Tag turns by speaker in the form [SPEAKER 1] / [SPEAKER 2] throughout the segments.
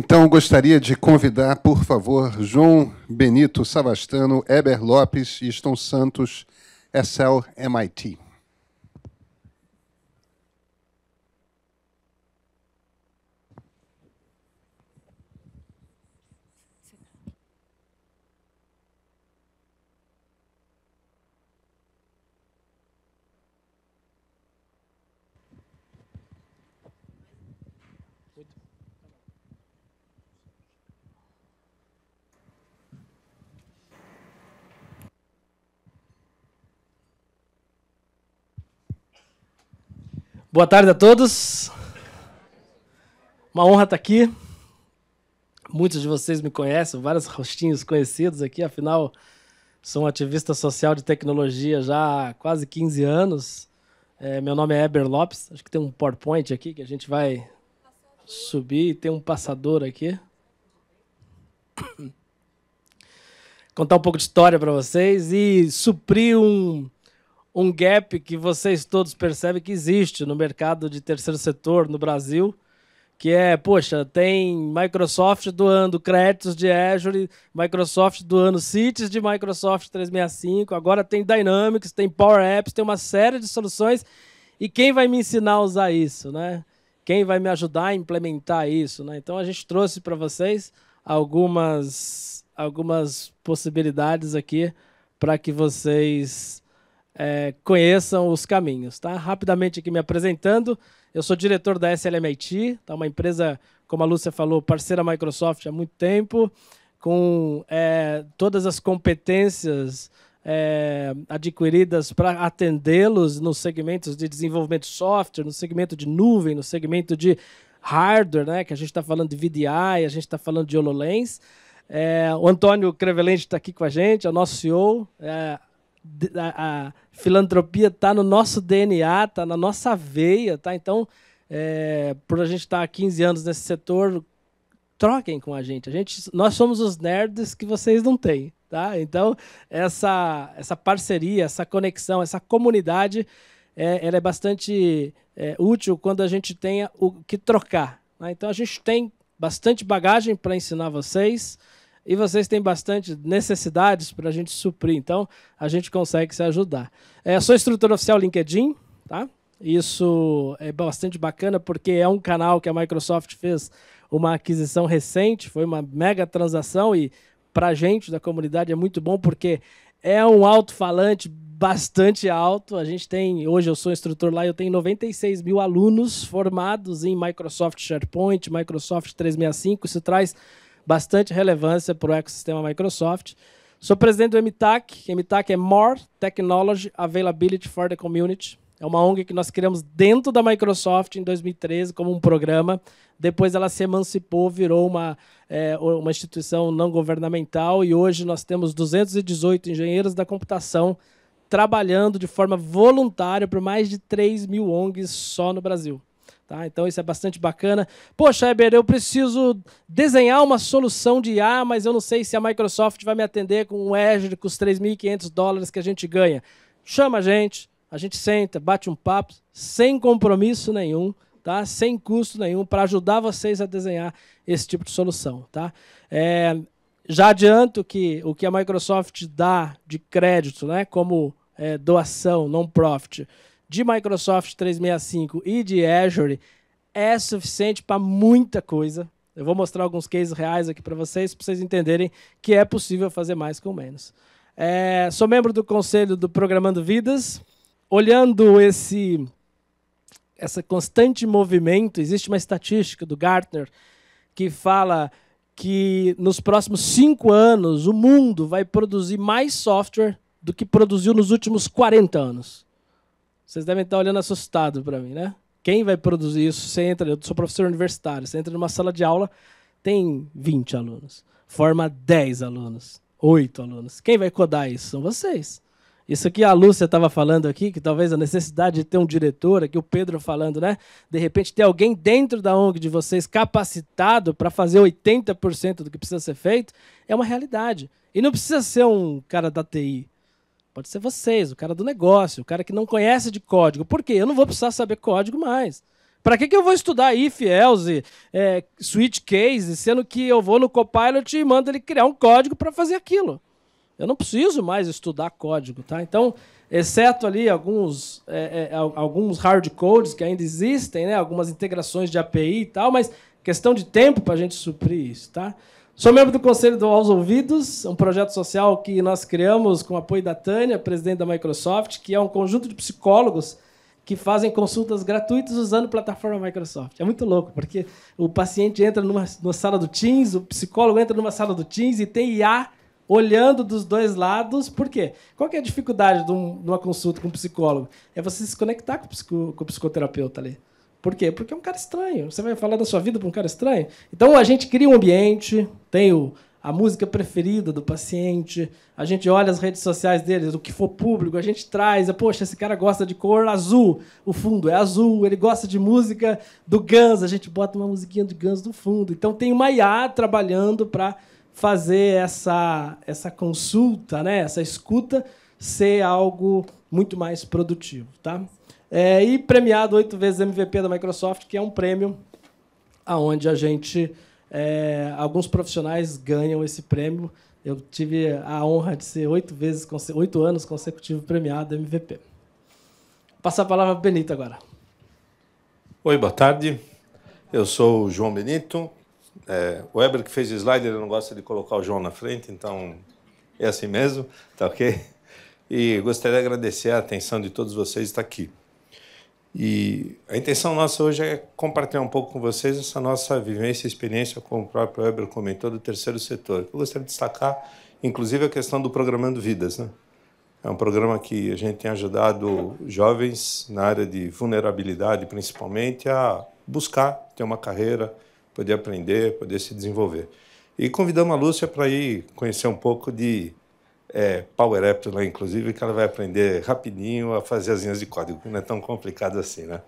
[SPEAKER 1] Então, gostaria de convidar, por favor, João Benito Savastano, Eber Lopes e Estão Santos, SL MIT.
[SPEAKER 2] Boa tarde a todos. Uma honra estar aqui. Muitos de vocês me conhecem, vários rostinhos conhecidos aqui, afinal, sou um ativista social de tecnologia já há quase 15 anos. É, meu nome é Eber Lopes. Acho que tem um PowerPoint aqui que a gente vai subir. Tem um passador aqui. Contar um pouco de história para vocês e suprir um, um gap que vocês todos percebem que existe no mercado de terceiro setor no Brasil, que é, poxa, tem Microsoft doando créditos de Azure, Microsoft doando sites de Microsoft 365, agora tem Dynamics, tem Power Apps, tem uma série de soluções. E quem vai me ensinar a usar isso, né? Quem vai me ajudar a implementar isso, né? Então a gente trouxe para vocês algumas algumas possibilidades aqui para que vocês é, conheçam os caminhos. Tá? Rapidamente aqui me apresentando, eu sou diretor da SLMIT, tá? uma empresa, como a Lúcia falou, parceira Microsoft há muito tempo, com é, todas as competências é, adquiridas para atendê-los nos segmentos de desenvolvimento de software, no segmento de nuvem, no segmento de hardware, né, que a gente está falando de VDI, a gente está falando de HoloLens. É, o Antônio Crevelente está aqui com a gente, é o nosso CEO, é, a, a filantropia está no nosso DNA, está na nossa veia, tá? Então, é, por a gente estar tá há 15 anos nesse setor, troquem com a gente. A gente, nós somos os nerds que vocês não têm, tá? Então essa essa parceria, essa conexão, essa comunidade, é, ela é bastante é, útil quando a gente tenha o que trocar. Né? Então a gente tem bastante bagagem para ensinar vocês e vocês têm bastante necessidades para a gente suprir, então a gente consegue se ajudar. É, sou estrutura oficial LinkedIn, tá? Isso é bastante bacana porque é um canal que a Microsoft fez uma aquisição recente, foi uma mega transação e para a gente da comunidade é muito bom porque é um alto-falante bastante alto. A gente tem, hoje eu sou instrutor lá, eu tenho 96 mil alunos formados em Microsoft SharePoint, Microsoft 365. Isso traz bastante relevância para o ecossistema Microsoft. Sou presidente do MTAC. MTAC é More Technology Availability for the Community. É uma ONG que nós criamos dentro da Microsoft em 2013 como um programa. Depois ela se emancipou, virou uma, é, uma instituição não governamental e hoje nós temos 218 engenheiros da computação trabalhando de forma voluntária para mais de 3 mil ONGs só no Brasil. Tá? Então isso é bastante bacana. Poxa, Heber, eu preciso desenhar uma solução de IA, mas eu não sei se a Microsoft vai me atender com o Azure, com os 3.500 dólares que a gente ganha. Chama a gente, a gente senta, bate um papo, sem compromisso nenhum, tá? sem custo nenhum, para ajudar vocês a desenhar esse tipo de solução. Tá? É, já adianto que o que a Microsoft dá de crédito, né, como é, doação, non-profit, de Microsoft 365 e de Azure é suficiente para muita coisa. Eu vou mostrar alguns cases reais aqui para vocês, para vocês entenderem que é possível fazer mais com menos. É, sou membro do conselho do Programando Vidas. Olhando esse essa constante movimento, existe uma estatística do Gartner que fala que nos próximos cinco anos o mundo vai produzir mais software do que produziu nos últimos 40 anos. Vocês devem estar olhando assustado para mim, né? Quem vai produzir isso? Você entra, eu sou professor universitário, você entra numa sala de aula, tem 20 alunos, forma 10 alunos, 8 alunos. Quem vai codar isso? São vocês. Isso que a Lúcia estava falando aqui, que talvez a necessidade de ter um diretor, aqui o Pedro falando, né? De repente ter alguém dentro da ONG de vocês capacitado para fazer 80% do que precisa ser feito, é uma realidade. E não precisa ser um cara da TI. Pode ser vocês, o cara do negócio, o cara que não conhece de código. Por quê? Eu não vou precisar saber código mais. Para que, que eu vou estudar if, else, é, switch case, sendo que eu vou no Copilot e mando ele criar um código para fazer aquilo? Eu não preciso mais estudar código, tá? Então, exceto ali alguns, é, é, alguns hard codes que ainda existem, né? algumas integrações de API e tal, mas questão de tempo para a gente suprir isso, tá? Sou membro do Conselho do Aos Ouvidos, um projeto social que nós criamos com o apoio da Tânia, presidente da Microsoft, que é um conjunto de psicólogos que fazem consultas gratuitas usando a plataforma Microsoft. É muito louco, porque o paciente entra numa, numa, sala do Teams, o psicólogo entra numa sala do Teams e tem IA olhando dos dois lados. Por quê? Qual é a dificuldade de, um, de uma consulta com um psicólogo? É você se conectar com o, psico, com o psicoterapeuta ali. Por quê? Porque é um cara estranho. Você vai falar da sua vida para um cara estranho? Então a gente cria um ambiente, tem o, a música preferida do paciente, a gente olha as redes sociais deles, o que for público, a gente traz, é, poxa, esse cara gosta de cor azul, o fundo é azul, ele gosta de música do Guns, a gente bota uma musiquinha do Guns no fundo. Então tem uma IA trabalhando para fazer essa, essa consulta, né? essa escuta ser algo muito mais produtivo, tá? É, e premiado oito vezes MVP da Microsoft, que é um prêmio aonde a gente é, alguns profissionais ganham esse prêmio. Eu tive a honra de ser oito vezes oito anos consecutivo premiado MVP. Vou passar a palavra para Benito agora.
[SPEAKER 1] Oi, boa tarde. Eu sou o João Benito. É, o Weber que fez o slide, ele não gosta de colocar o João na frente, então é assim mesmo, tá ok? E gostaria de agradecer a atenção de todos vocês estar tá aqui. E a intenção nossa hoje é compartilhar um pouco com vocês essa nossa vivência e experiência, como o próprio Weber comentou, do terceiro setor. Eu gostaria de destacar, inclusive, a questão do Programando Vidas. Né? É um programa que a gente tem ajudado jovens na área de vulnerabilidade, principalmente, a buscar ter uma carreira, poder aprender, poder se desenvolver. E convidamos a Lúcia para ir conhecer um pouco de é, Power App lá, inclusive, que ela vai aprender rapidinho a fazer as linhas de código, que não é tão complicado assim, né?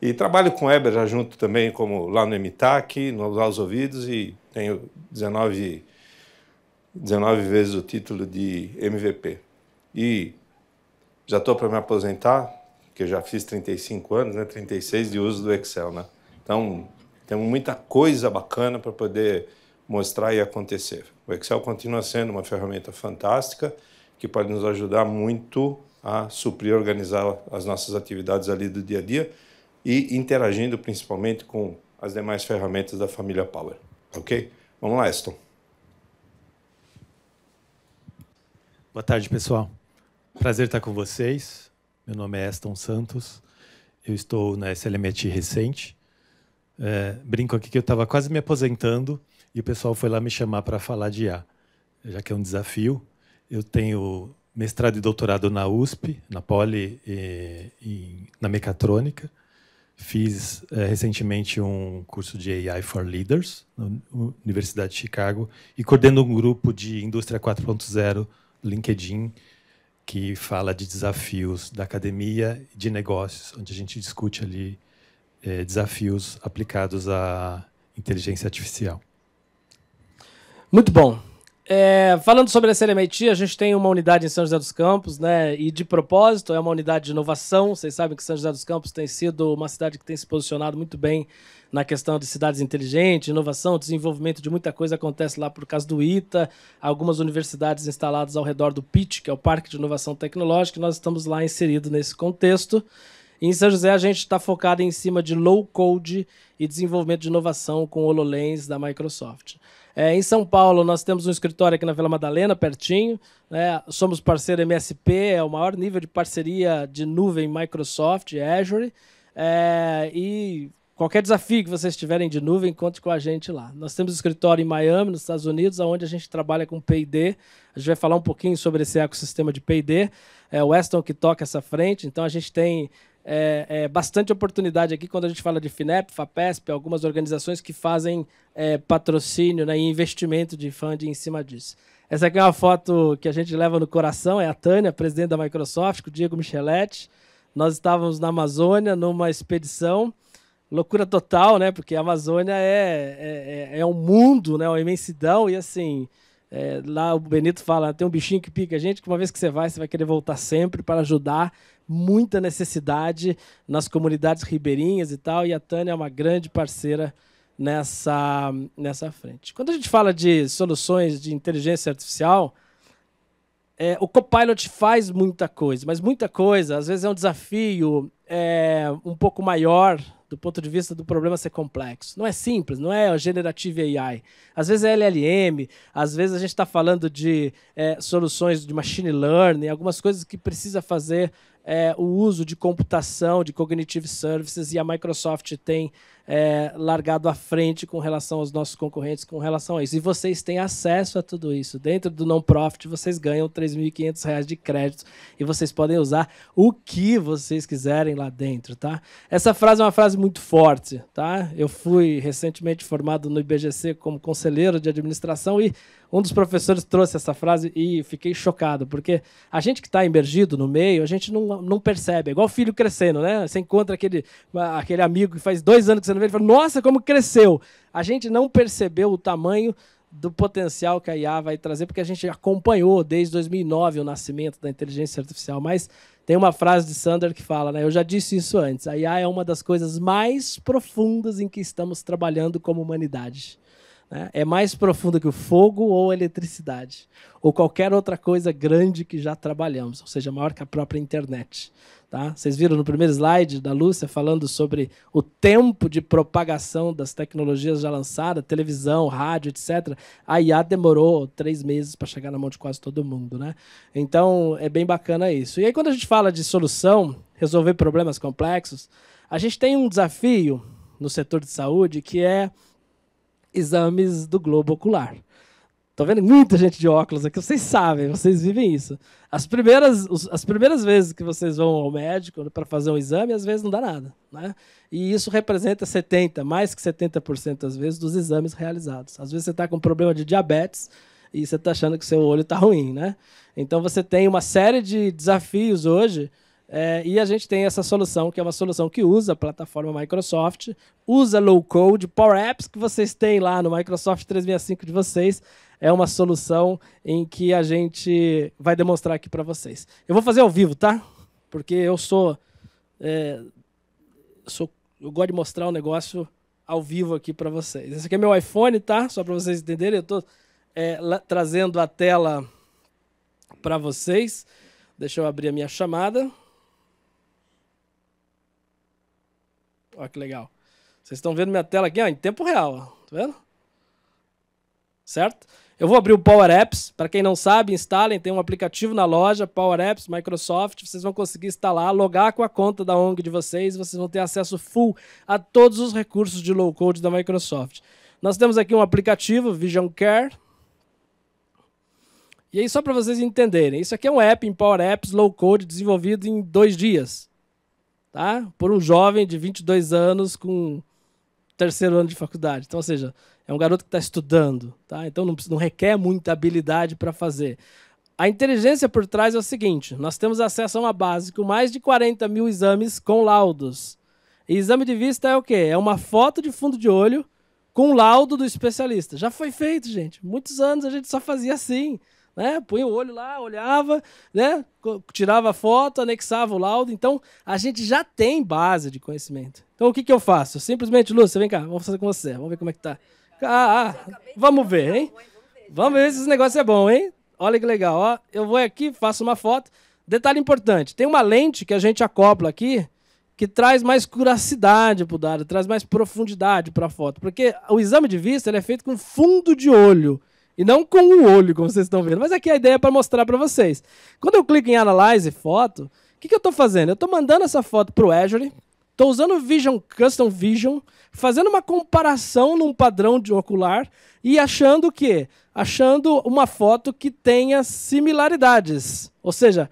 [SPEAKER 1] E trabalho com Weber já junto também, como lá no MTAC, nos Aos Ouvidos, e tenho 19, 19 vezes o título de MVP. E já estou para me aposentar, que eu já fiz 35 anos, né? 36 de uso do Excel, né? Então, temos muita coisa bacana para poder mostrar e acontecer. O Excel continua sendo uma ferramenta fantástica que pode nos ajudar muito a suprir, organizar as nossas atividades ali do dia a dia e interagindo principalmente com as demais ferramentas da família Power. Ok?
[SPEAKER 3] Vamos lá, Eston. Boa tarde, pessoal. Prazer estar com vocês. Meu nome é Eston Santos. Eu estou na SLMT recente é, brinco aqui que eu estava quase me aposentando e o pessoal foi lá me chamar para falar de IA, já que é um desafio. Eu tenho mestrado e doutorado na USP, na Poli, e, e na mecatrônica. Fiz é, recentemente um curso de AI for Leaders na Universidade de Chicago e coordeno um grupo de indústria 4.0 LinkedIn que fala de desafios da academia e de negócios, onde a gente discute ali é, desafios aplicados à inteligência artificial.
[SPEAKER 2] Muito bom. É, falando sobre a CLMIT, a gente tem uma unidade em São José dos Campos, né? E de propósito, é uma unidade de inovação. Vocês sabem que São José dos Campos tem sido uma cidade que tem se posicionado muito bem na questão de cidades inteligentes, inovação, desenvolvimento de muita coisa acontece lá por causa do ITA, algumas universidades instaladas ao redor do PIT, que é o Parque de Inovação Tecnológica, e nós estamos lá inseridos nesse contexto em São José, a gente está focado em cima de low-code e desenvolvimento de inovação com o HoloLens da Microsoft. É, em São Paulo, nós temos um escritório aqui na Vila Madalena, pertinho. Né? Somos parceiro MSP, é o maior nível de parceria de nuvem Microsoft, Azure. É, e qualquer desafio que vocês tiverem de nuvem, conte com a gente lá. Nós temos um escritório em Miami, nos Estados Unidos, onde a gente trabalha com PD. A gente vai falar um pouquinho sobre esse ecossistema de PD. É o Weston que toca essa frente, então a gente tem é, é, bastante oportunidade aqui quando a gente fala de FINEP, FAPESP, algumas organizações que fazem é, patrocínio né, e investimento de funding em cima disso. Essa aqui é uma foto que a gente leva no coração, é a Tânia, presidente da Microsoft, o Diego Micheletti. Nós estávamos na Amazônia numa expedição, loucura total, né? Porque a Amazônia é, é, é, é um mundo, né? Uma imensidão e assim... É, lá o Benito fala, tem um bichinho que pica a gente, que uma vez que você vai, você vai querer voltar sempre para ajudar muita necessidade nas comunidades ribeirinhas e tal, e a Tânia é uma grande parceira nessa, nessa frente. Quando a gente fala de soluções de inteligência artificial, é, o Copilot faz muita coisa, mas muita coisa, às vezes é um desafio é, um pouco maior do ponto de vista do problema ser complexo. Não é simples, não é o generative AI. Às vezes é LLM, às vezes a gente está falando de é, soluções de machine learning, algumas coisas que precisa fazer é, o uso de computação, de cognitive services, e a Microsoft tem é, largado à frente com relação aos nossos concorrentes, com relação a isso. E vocês têm acesso a tudo isso. Dentro do non-profit, vocês ganham R$ 3.500 de crédito e vocês podem usar o que vocês quiserem lá dentro, tá? Essa frase é uma frase muito forte, tá? Eu fui recentemente formado no IBGC como conselheiro de administração e um dos professores trouxe essa frase e fiquei chocado, porque a gente que está imergido no meio, a gente não, não percebe. É igual filho crescendo, né? Você encontra aquele, aquele amigo que faz dois anos que você não vê, ele fala, nossa, como cresceu! A gente não percebeu o tamanho do potencial que a IA vai trazer, porque a gente acompanhou desde 2009 o nascimento da inteligência artificial, mas tem uma frase de Sander que fala, né? Eu já disse isso antes. A IA é uma das coisas mais profundas em que estamos trabalhando como humanidade. Né? É mais profunda que o fogo ou a eletricidade, ou qualquer outra coisa grande que já trabalhamos, ou seja, maior que a própria internet. Tá? Vocês viram no primeiro slide da Lúcia falando sobre o tempo de propagação das tecnologias já lançadas, televisão, rádio, etc. A IA demorou três meses para chegar na mão de quase todo mundo. Né? Então é bem bacana isso. E aí, quando a gente fala de solução, resolver problemas complexos, a gente tem um desafio no setor de saúde que é exames do globo ocular. Estou tá vendo muita gente de óculos aqui, vocês sabem, vocês vivem isso. As primeiras, as primeiras vezes que vocês vão ao médico para fazer um exame, às vezes não dá nada. Né? E isso representa 70%, mais que 70% às vezes, dos exames realizados. Às vezes você está com problema de diabetes e você está achando que seu olho está ruim. Né? Então você tem uma série de desafios hoje é, e a gente tem essa solução, que é uma solução que usa a plataforma Microsoft, usa low code, Power Apps que vocês têm lá no Microsoft 365 de vocês. É uma solução em que a gente vai demonstrar aqui para vocês. Eu vou fazer ao vivo, tá? Porque eu sou, é, sou. Eu gosto de mostrar o negócio ao vivo aqui para vocês. Esse aqui é meu iPhone, tá? Só para vocês entenderem. Eu estou é, trazendo a tela para vocês. Deixa eu abrir a minha chamada. Olha que legal. Vocês estão vendo minha tela aqui ó, em tempo real. Tá vendo? Certo? Eu vou abrir o Power Apps. Para quem não sabe, instalem. Tem um aplicativo na loja, Power Apps, Microsoft. Vocês vão conseguir instalar, logar com a conta da ONG de vocês. Vocês vão ter acesso full a todos os recursos de low code da Microsoft. Nós temos aqui um aplicativo, Vision Care. E aí, só para vocês entenderem, isso aqui é um app em Power Apps low code desenvolvido em dois dias tá? por um jovem de 22 anos com terceiro ano de faculdade. Então, ou seja, é um garoto que está estudando, tá? então não, não requer muita habilidade para fazer. A inteligência por trás é o seguinte: nós temos acesso a uma base com mais de 40 mil exames com laudos. E exame de vista é o quê? É uma foto de fundo de olho com laudo do especialista. Já foi feito, gente. Muitos anos a gente só fazia assim né? Punha o olho lá, olhava, né? Tirava a foto, anexava o laudo. Então, a gente já tem base de conhecimento. Então, o que, que eu faço? Simplesmente, Lúcia, vem cá, vamos fazer com você. Vamos ver como é que tá. Ah, ah vamos ver, hein? Vamos ver se esse negócio é bom, hein? Olha que legal, ó. Eu vou aqui, faço uma foto. Detalhe importante, tem uma lente que a gente acopla aqui, que traz mais curacidade para o dado, traz mais profundidade para a foto. Porque o exame de vista ele é feito com fundo de olho. E não com o olho, como vocês estão vendo. Mas aqui a ideia é para mostrar para vocês. Quando eu clico em Analyze Foto, o que, que eu estou fazendo? Eu estou mandando essa foto para o Azure, estou usando Vision Custom Vision, fazendo uma comparação num padrão de ocular e achando o quê? Achando uma foto que tenha similaridades, ou seja,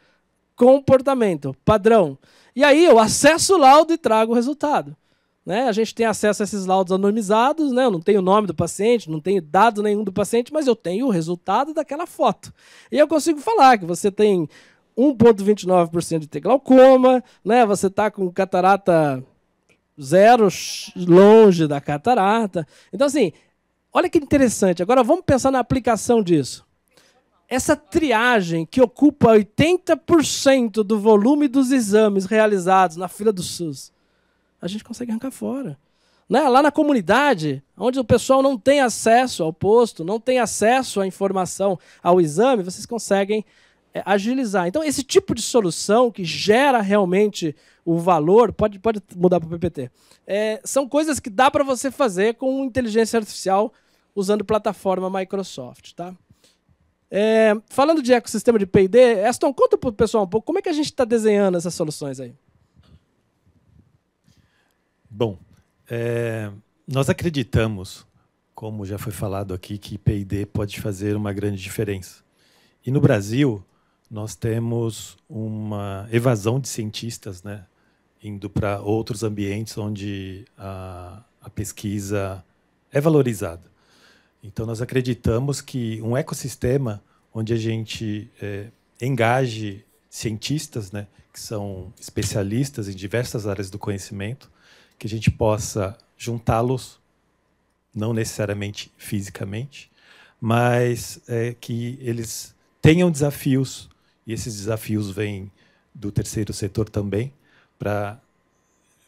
[SPEAKER 2] comportamento, padrão. E aí eu acesso o laudo e trago o resultado. Né? A gente tem acesso a esses laudos anonimizados, né? eu não tenho o nome do paciente, não tenho dado nenhum do paciente, mas eu tenho o resultado daquela foto. E eu consigo falar que você tem 1,29% de ter glaucoma, né? você está com catarata zero, longe da catarata. Então, assim, olha que interessante. Agora vamos pensar na aplicação disso. Essa triagem que ocupa 80% do volume dos exames realizados na fila do SUS a gente consegue arrancar fora. Né? Lá na comunidade, onde o pessoal não tem acesso ao posto, não tem acesso à informação, ao exame, vocês conseguem é, agilizar. Então, esse tipo de solução que gera realmente o valor, pode, pode mudar para o PPT, é, são coisas que dá para você fazer com inteligência artificial usando plataforma Microsoft. Tá? É, falando de ecossistema de PD, Aston, conta para o pessoal um pouco como é que a gente está desenhando essas soluções aí.
[SPEAKER 3] Bom, é, nós acreditamos, como já foi falado aqui, que P&D pode fazer uma grande diferença. E no Brasil, nós temos uma evasão de cientistas, né, indo para outros ambientes onde a, a pesquisa é valorizada. Então, nós acreditamos que um ecossistema onde a gente é, engaje cientistas, né, que são especialistas em diversas áreas do conhecimento, que a gente possa juntá-los, não necessariamente fisicamente, mas é, que eles tenham desafios, e esses desafios vêm do terceiro setor também, para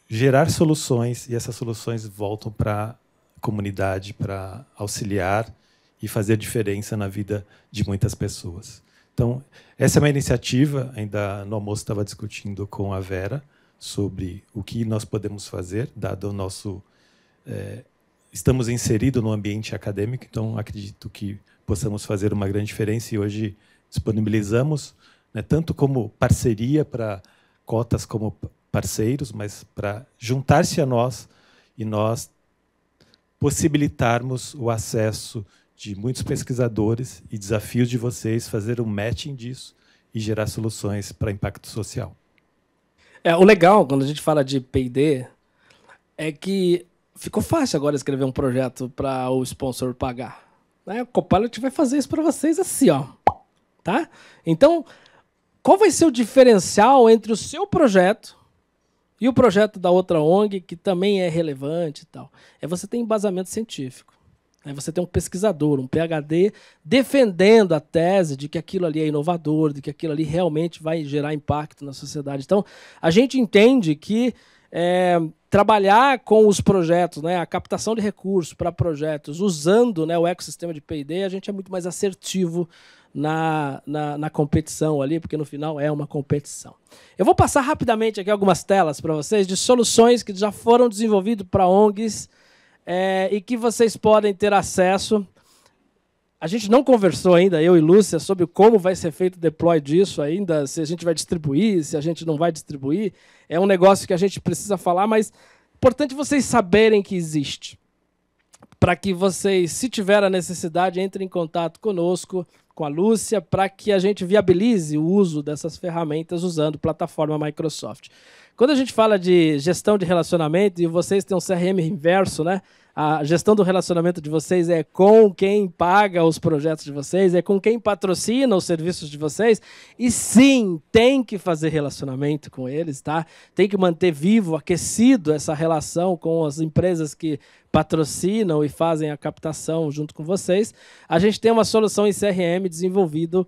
[SPEAKER 3] gerar soluções, e essas soluções voltam para a comunidade, para auxiliar e fazer diferença na vida de muitas pessoas. Então, essa é uma iniciativa, ainda no almoço estava discutindo com a Vera, sobre o que nós podemos fazer, dado o nosso. É, estamos inseridos no ambiente acadêmico, então acredito que possamos fazer uma grande diferença e hoje disponibilizamos, né, tanto como parceria para cotas como parceiros, mas para juntar-se a nós e nós possibilitarmos o acesso de muitos pesquisadores e desafios de vocês fazer um matching disso e gerar
[SPEAKER 2] soluções
[SPEAKER 3] para impacto social.
[SPEAKER 2] É, o legal, quando a gente fala de PD, é que ficou fácil agora escrever um projeto para o sponsor pagar. Né? O Copilot vai fazer isso para vocês assim, ó. Tá? Então, qual vai ser o diferencial entre o seu projeto e o projeto da outra ONG, que também é relevante e tal? É você ter embasamento científico. Né? Você tem um pesquisador, um PhD, defendendo a tese de que aquilo ali é inovador, de que aquilo ali realmente vai gerar impacto na sociedade. Então, a gente entende que é, trabalhar com os projetos, né, a captação de recursos para projetos, usando né, o ecossistema de PD, a gente é muito mais assertivo na, na, na, competição ali, porque no final é uma competição. Eu vou passar rapidamente aqui algumas telas para vocês de soluções que já foram desenvolvidas para ONGs é, e que vocês podem ter acesso. A gente não conversou ainda, eu e Lúcia, sobre como vai ser feito o deploy disso ainda, se a gente vai distribuir, se a gente não vai distribuir. É um negócio que a gente precisa falar, mas importante vocês saberem que existe. Para que vocês, se tiver a necessidade, entrem em contato conosco, com a Lúcia, para que a gente viabilize o uso dessas ferramentas usando plataforma Microsoft. Quando a gente fala de gestão de relacionamento e vocês têm um CRM inverso, né? A gestão do relacionamento de vocês é com quem paga os projetos de vocês, é com quem patrocina os serviços de vocês. E sim, tem que fazer relacionamento com eles, tá? Tem que manter vivo, aquecido essa relação com as empresas que patrocinam e fazem a captação junto com vocês. A gente tem uma solução em CRM desenvolvido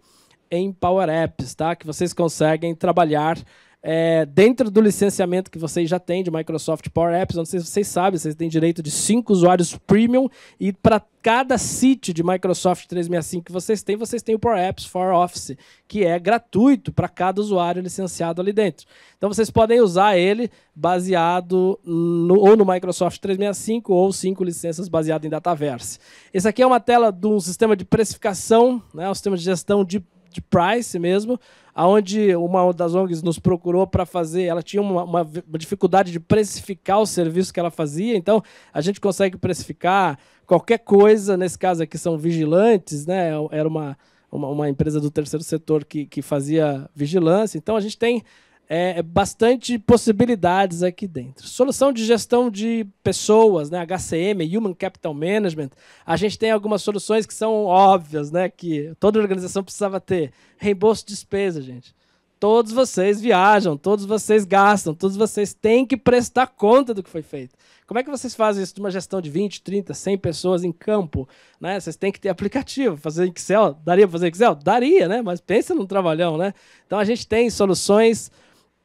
[SPEAKER 2] em Power Apps, tá? Que vocês conseguem trabalhar é, dentro do licenciamento que vocês já têm de Microsoft Power Apps, não sei se vocês sabem, vocês têm direito de 5 usuários premium e para cada site de Microsoft 365 que vocês têm, vocês têm o Power Apps for Office, que é gratuito para cada usuário licenciado ali dentro. Então vocês podem usar ele baseado no, ou no Microsoft 365 ou cinco licenças baseado em Dataverse. Esse aqui é uma tela de um sistema de precificação, né, um sistema de gestão de de Price mesmo, aonde uma das ONGs nos procurou para fazer, ela tinha uma, uma, dificuldade de precificar o serviço que ela fazia, então a gente consegue precificar qualquer coisa, nesse caso aqui são vigilantes, né? Era uma, uma, uma empresa do terceiro setor que, que fazia vigilância, então a gente tem é, é, bastante possibilidades aqui dentro. Solução de gestão de pessoas, né? HCM, Human Capital Management. A gente tem algumas soluções que são óbvias, né? Que toda organização precisava ter. Reembolso de despesa, gente. Todos vocês viajam, todos vocês gastam, todos vocês têm que prestar conta do que foi feito. Como é que vocês fazem isso de uma gestão de 20, 30, 100 pessoas em campo? Né? Vocês têm que ter aplicativo, fazer Excel. Daria para fazer Excel? Daria, né? Mas pensa num trabalhão, né? Então a gente tem soluções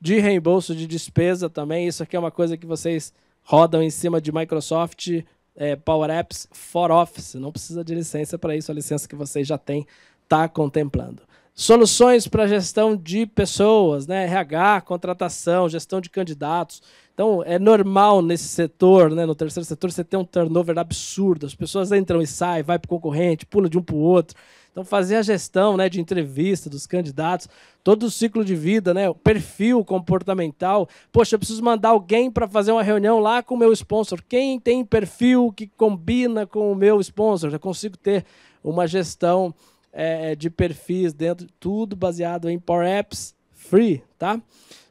[SPEAKER 2] de reembolso de despesa também. Isso aqui é uma coisa que vocês rodam em cima de Microsoft é, Power Apps for Office. Não precisa de licença para isso, a licença que vocês já têm está contemplando. Soluções para gestão de pessoas, né? RH, contratação, gestão de candidatos. Então, é normal nesse setor, né? no terceiro setor, você ter um turnover absurdo. As pessoas entram e saem, vai para o concorrente, pula de um para o outro. Então, fazer a gestão né, de entrevista dos candidatos, todo o ciclo de vida, né, o perfil comportamental. Poxa, eu preciso mandar alguém para fazer uma reunião lá com o meu sponsor. Quem tem perfil que combina com o meu sponsor? Já consigo ter uma gestão é, é de perfis dentro, tudo baseado em Power Apps Free, tá?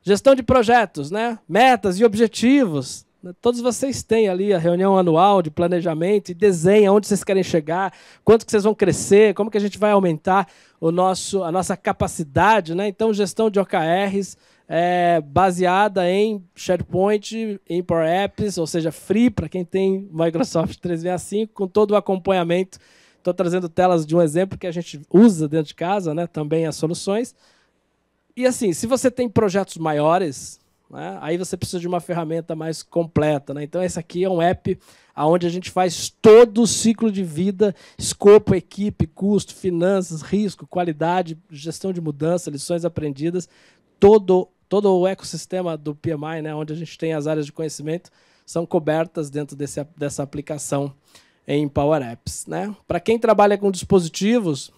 [SPEAKER 2] Gestão de projetos, né? Metas e objetivos. Todos vocês têm ali a reunião anual de planejamento e desenha onde vocês querem chegar, quanto que vocês vão crescer, como que a gente vai aumentar o nosso, a nossa capacidade. Né? Então, gestão de OKRs é baseada em SharePoint, em Power Apps, ou seja, free para quem tem Microsoft 365, com todo o acompanhamento. Estou trazendo telas de um exemplo que a gente usa dentro de casa, né? também as soluções. E assim, se você tem projetos maiores, né? Aí você precisa de uma ferramenta mais completa. Né? Então, esse aqui é um app onde a gente faz todo o ciclo de vida, escopo, equipe, custo, finanças, risco, qualidade, gestão de mudança, lições aprendidas, todo, todo o ecossistema do PMI, né? onde a gente tem as áreas de conhecimento, são cobertas dentro desse, dessa aplicação em Power Apps. Né? Para quem trabalha com dispositivos,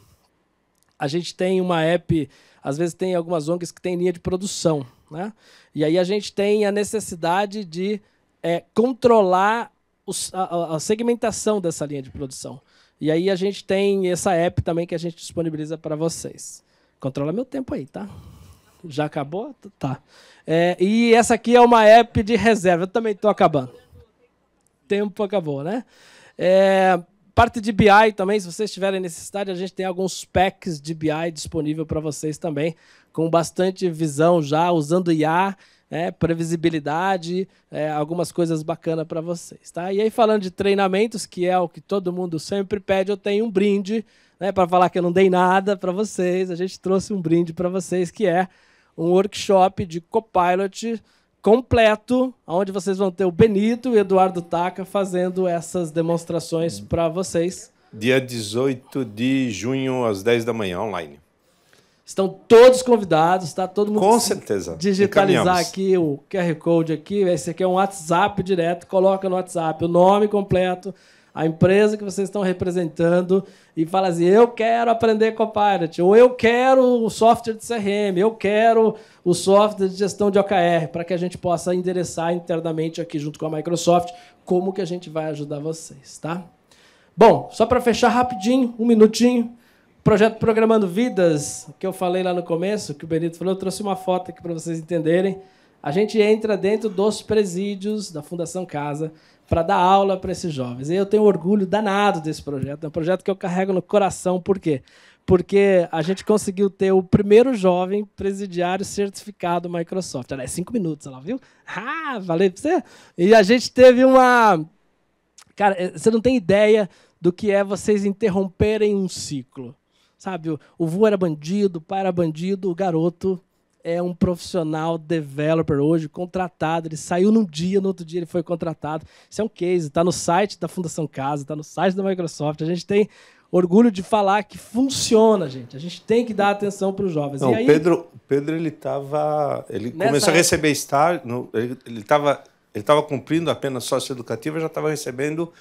[SPEAKER 2] a gente tem uma app, às vezes tem algumas ONGs que têm linha de produção. Né? E aí a gente tem a necessidade de é, controlar os, a, a, segmentação dessa linha de produção. E aí a gente tem essa app também que a gente disponibiliza para vocês. Controla meu tempo aí, tá? Já acabou? Tá. É, e essa aqui é uma app de reserva. Eu também estou acabando. Tempo acabou, né? É, parte de BI também, se vocês tiverem necessidade, a gente tem alguns packs de BI disponível para vocês também com bastante visão já, usando IA, é, né, previsibilidade, é, algumas coisas bacanas para vocês. Tá? E aí, falando de treinamentos, que é o que todo mundo sempre pede, eu tenho um brinde né, para falar que eu não dei nada para vocês. A gente trouxe um brinde para vocês, que é um workshop de Copilot completo, onde vocês vão ter o Benito e o Eduardo Taca fazendo essas demonstrações para vocês.
[SPEAKER 1] Dia 18 de junho, às 10 da manhã, online.
[SPEAKER 2] Estão todos convidados, tá? Todo mundo. Com
[SPEAKER 1] certeza. Digitalizar
[SPEAKER 2] aqui o QR Code aqui. Esse aqui é um WhatsApp direto. Coloca no WhatsApp o nome completo, a empresa que vocês estão representando e fala assim: eu quero aprender Copilot, ou eu quero o software de CRM, eu quero o software de gestão de OKR, para que a gente possa endereçar internamente aqui junto com a Microsoft como que a gente vai ajudar vocês, tá? Bom, só para fechar rapidinho, um minutinho. Projeto Programando Vidas, que eu falei lá no começo, que o Benito falou, eu trouxe uma foto aqui para vocês entenderem. A gente entra dentro dos presídios da Fundação Casa para dar aula para esses jovens. E eu tenho orgulho danado desse projeto. É um projeto que eu carrego no coração. Por quê? Porque a gente conseguiu ter o primeiro jovem presidiário certificado Microsoft. Olha, é cinco minutos, ela viu? Ah, valeu para você. E a gente teve uma. Cara, é, você não tem ideia do que é vocês interromperem um ciclo. Sabe, o, voo Vu era bandido, o pai era bandido, o garoto é um profissional developer hoje, contratado. Ele saiu num dia, no outro dia ele foi contratado. Isso é um case, está no site da Fundação Casa, está no site da Microsoft. A gente tem orgulho de falar que funciona, gente. A gente tem que dar atenção para os jovens. Não, e aí, Pedro,
[SPEAKER 1] Pedro ele estava, ele começou a receber estágio, ele estava, ele estava cumprindo apenas educativa já estava recebendo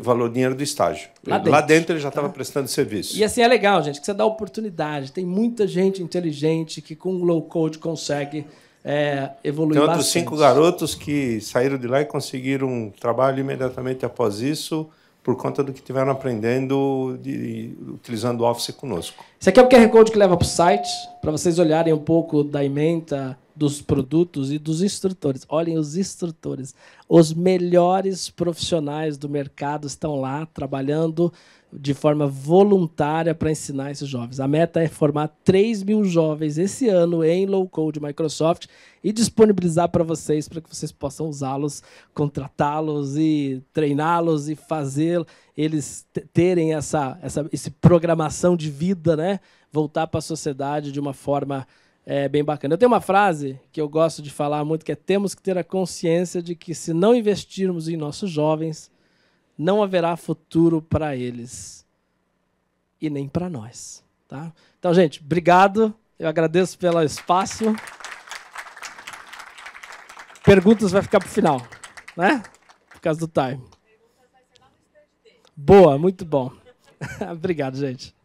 [SPEAKER 1] valor dinheiro do estágio. Lá dentro, Lá dentro ele já estava tá? prestando serviço. E
[SPEAKER 2] assim é legal, gente, que você dá oportunidade. Tem muita gente inteligente que com low code consegue é, evoluir Tem outros bastante. cinco garotos
[SPEAKER 1] que saíram de lá e conseguiram um trabalho imediatamente após isso por conta do que tiveram aprendendo
[SPEAKER 2] de, utilizando o Office conosco. Isso aqui é o QR Code que leva para o site, para vocês olharem um pouco da ementa, dos produtos e dos instrutores. Olhem, os instrutores, os melhores profissionais do mercado estão lá trabalhando de forma voluntária para ensinar esses jovens. A meta é formar 3 mil jovens esse ano em low code Microsoft e disponibilizar para vocês, para que vocês possam usá-los, contratá-los e treiná-los e fazer eles terem essa, essa, esse programação de vida, né? Voltar para a sociedade de uma forma é bem bacana. Eu tenho uma frase que eu gosto de falar muito, que é temos que ter a consciência de que se não investirmos em nossos jovens, não haverá futuro para eles e nem para nós. Tá? Então, gente, obrigado. Eu agradeço pelo espaço. Perguntas vai ficar para o final, né? Por causa do time. Boa, muito bom. obrigado, gente.